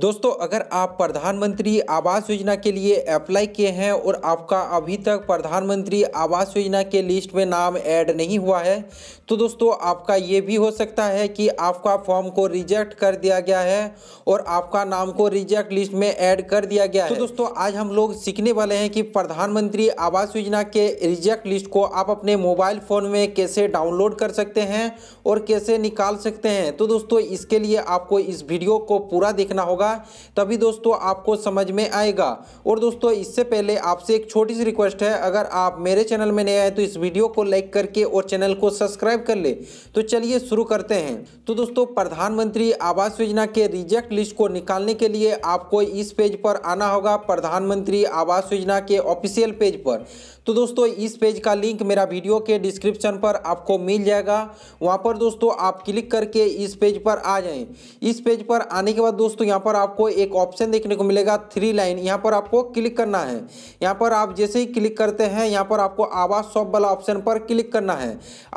दोस्तों अगर आप प्रधानमंत्री आवास योजना के लिए अप्लाई किए हैं और आपका अभी तक प्रधानमंत्री आवास योजना के लिस्ट में नाम ऐड नहीं हुआ है तो दोस्तों आपका ये भी हो सकता है कि आपका फॉर्म को रिजेक्ट कर दिया गया है और आपका नाम को रिजेक्ट लिस्ट में ऐड कर दिया गया है तो दोस्तों आज हम लोग सीखने वाले हैं कि प्रधानमंत्री आवास योजना के रिजेक्ट लिस्ट को आप अपने मोबाइल फ़ोन में कैसे डाउनलोड कर सकते हैं और कैसे निकाल सकते हैं तो दोस्तों इसके लिए आपको इस वीडियो को पूरा देखना होगा होगा तभी दोस्तों आपको समझ में आएगा और दोस्तों इससे पहले आपसे एक छोटी सी रिक्वेस्ट है अगर आप मेरे चैनल में नए आए तो इस वीडियो को लाइक करके और चैनल को सब्सक्राइब कर ले तो चलिए शुरू करते हैं तो दोस्तों प्रधानमंत्री आवास योजना के रिजेक्ट लिस्ट को निकालने के लिए आपको इस पेज पर आना होगा प्रधानमंत्री आवास योजना के ऑफिशियल पेज पर तो दोस्तों इस पेज का लिंक मेरा वीडियो के डिस्क्रिप्शन पर आपको मिल जाएगा वहां पर दोस्तों आप क्लिक करके इस पेज पर आ जाएं इस पेज पर आने के बाद दोस्तों यहां पर आपको एक ऑप्शन देखने को मिलेगा थ्री लाइन यहाँ पर आपको क्लिक करना है यहाँ पर आप जैसे ही क्लिक करते हैं यहाँ पर आपको आवाज़ शॉप वाला ऑप्शन पर क्लिक करना है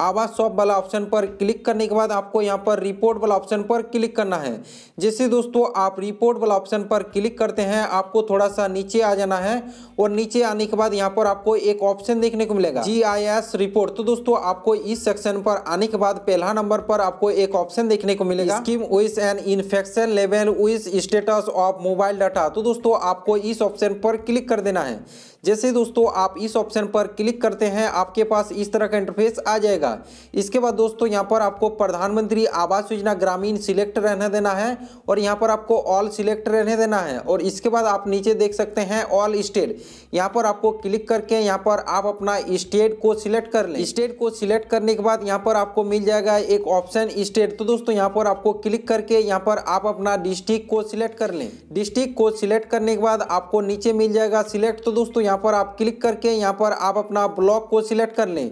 आवाज़ शॉप वाला ऑप्शन पर क्लिक करने के बाद आपको यहाँ पर रिपोर्ट वाला ऑप्शन पर क्लिक करना है जैसे दोस्तों आप रिपोर्ट वाला ऑप्शन पर क्लिक करते हैं आपको थोड़ा सा नीचे आ जाना है और नीचे आने के बाद यहाँ पर आपको एक ऑप्शन देखने को मिलेगा जी रिपोर्ट तो दोस्तों आपको इस सेक्शन पर आने के बाद पहला नंबर पर आपको एक ऑप्शन देखने को मिलेगा scheme with an infection level with status of mobile data तो दोस्तों आपको इस ऑप्शन पर क्लिक कर देना है जैसे दोस्तों आप इस ऑप्शन पर क्लिक करते हैं आपके पास इस तरह का इंटरफेस आ जाएगा इसके बाद दोस्तों यहाँ पर आपको प्रधानमंत्री आवास योजना ग्रामीण सिलेक्ट रहने देना है और यहाँ पर आपको ऑल सिलेक्ट रहने देना है और इसके बाद आप नीचे देख सकते हैं ऑल स्टेट यहाँ पर आपको क्लिक करके यहाँ पर आप अपना स्टेट को सिलेक्ट कर लें स्टेट को सिलेक्ट करने के बाद यहाँ पर आपको मिल जाएगा एक ऑप्शन स्टेट तो दोस्तों यहाँ पर आपको क्लिक करके यहाँ पर आप अपना डिस्ट्रिक्ट को सिलेक्ट कर लें डिस्ट्रिक्ट को सिलेक्ट करने के बाद आपको नीचे मिल जाएगा सिलेक्ट तो दोस्तों यहाँ पर आप क्लिक करके यहाँ पर आप अपना ब्लॉक को सिलेक्ट कर लें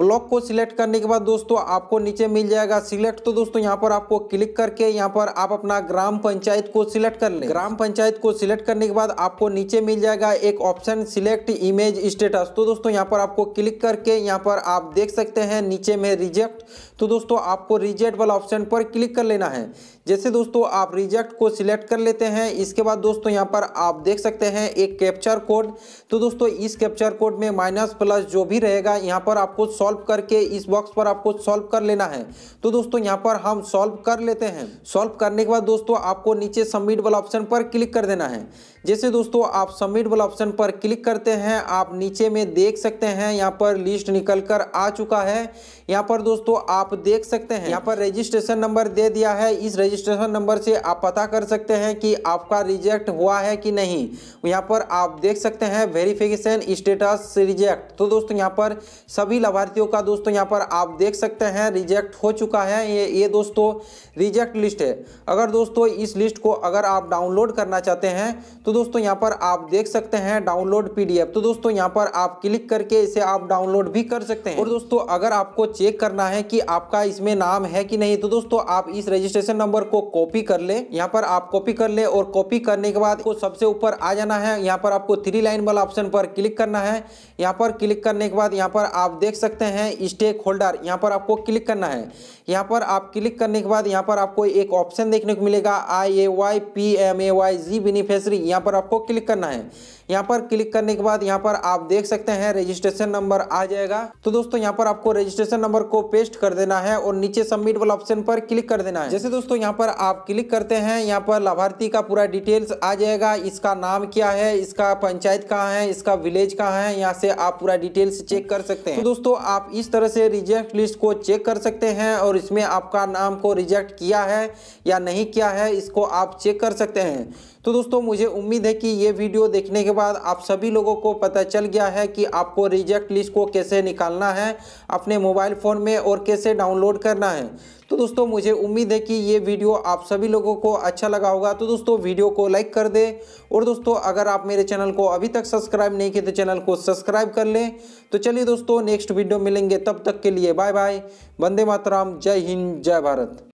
ब्लॉक को सिलेक्ट करने के बाद दोस्तों आपको नीचे मिल जाएगा सिलेक्ट तो दोस्तों यहाँ पर आपको क्लिक करके यहाँ पर आप अपना ग्राम पंचायत को सिलेक्ट कर लें ग्राम पंचायत को सिलेक्ट करने के बाद आपको नीचे मिल जाएगा एक ऑप्शन सिलेक्ट इमेज स्टेटस तो दोस्तों यहाँ पर आपको क्लिक करके यहाँ पर आप देख सकते हैं नीचे में रिजेक्ट तो दोस्तों आपको रिजेक्ट वाला ऑप्शन पर क्लिक कर लेना है जैसे दोस्तों आप रिजेक्ट को सिलेक्ट कर लेते हैं इसके बाद दोस्तों यहाँ पर आप देख सकते हैं एक कैप्चर कोड तो दोस्तों इस कैप्चर कोड में माइनस प्लस जो भी रहेगा यहाँ पर आपको सॉल्व करके इस बॉक्स पर आपको सॉल्व कर लेना है तो दोस्तों यहाँ पर हम सॉल्व कर लेते हैं सॉल्व करने के बाद दोस्तों आपको नीचे सबमिट वाला ऑप्शन पर क्लिक कर देना है जैसे दोस्तों आप सबमिट वाला ऑप्शन पर क्लिक करते हैं आप नीचे में देख सकते हैं यहाँ पर लिस्ट निकल कर आ चुका है यहाँ पर दोस्तों आप देख सकते हैं यहाँ पर रजिस्ट्रेशन नंबर दे दिया है इस रजिस्ट्रेशन नंबर से आप पता कर सकते हैं कि आपका रिजेक्ट हुआ है कि नहीं यहाँ पर आप देख सकते हैं वेरिफिकेशन स्टेटस रिजेक्ट तो दोस्तों यहाँ पर सभी लाभार्थियों का दोस्तों यहाँ पर आप देख सकते हैं रिजेक्ट हो चुका है ये ये दोस्तों रिजेक्ट लिस्ट है अगर दोस्तों इस लिस्ट को अगर आप डाउनलोड करना चाहते हैं तो दोस्तों यहाँ पर आप देख सकते हैं डाउनलोड पी तो दोस्तों यहाँ पर आप क्लिक करके इसे आप डाउनलोड भी कर सकते हैं और दोस्तों अगर आपको चेक करना है कि आपका इसमें नाम है कि नहीं तो दोस्तों आप इस रजिस्ट्रेशन नंबर नंबर को कॉपी कर ले यहाँ पर आप कॉपी कर ले और कॉपी करने के बाद को सबसे ऊपर आ जाना है यहाँ पर आपको थ्री लाइन वाला ऑप्शन पर क्लिक करना है यहाँ पर क्लिक करने के बाद यहाँ पर आप देख सकते हैं स्टेक होल्डर यहाँ पर आपको क्लिक करना है यहाँ पर आप क्लिक करने के बाद यहाँ पर आपको एक ऑप्शन देखने को मिलेगा I A Y P M A Y G beneficiary यहाँ पर आपको क्लिक करना है यहाँ पर क्लिक करने के बाद यहाँ पर आप देख सकते हैं रजिस्ट्रेशन नंबर आ जाएगा तो दोस्तों यहाँ पर आपको रजिस्ट्रेशन नंबर को पेस्ट कर देना है और नीचे सबमिट वाला ऑप्शन पर क्लिक कर देना है जैसे दोस्तों यहाँ यहाँ पर आप क्लिक करते हैं यहाँ पर लाभार्थी का पूरा डिटेल्स आ जाएगा इसका नाम क्या है इसका पंचायत कहाँ है इसका विलेज कहाँ है यहाँ से आप पूरा डिटेल्स चेक कर सकते हैं तो दोस्तों आप इस तरह से रिजेक्ट लिस्ट को चेक कर सकते हैं और इसमें आपका नाम को रिजेक्ट किया है या नहीं किया है इसको आप चेक कर सकते हैं तो दोस्तों मुझे उम्मीद है कि ये वीडियो देखने के बाद आप सभी लोगों को पता चल गया है कि आपको रिजेक्ट लिस्ट को कैसे निकालना है अपने मोबाइल फ़ोन में और कैसे डाउनलोड करना है तो दोस्तों मुझे उम्मीद है कि ये वीडियो आप सभी लोगों को अच्छा लगा होगा तो दोस्तों वीडियो को लाइक कर दे और दोस्तों अगर आप मेरे चैनल को अभी तक सब्सक्राइब नहीं किए तो चैनल को सब्सक्राइब कर लें तो चलिए दोस्तों नेक्स्ट वीडियो मिलेंगे तब तक के लिए बाय बाय वंदे मातराम जय हिंद जय भारत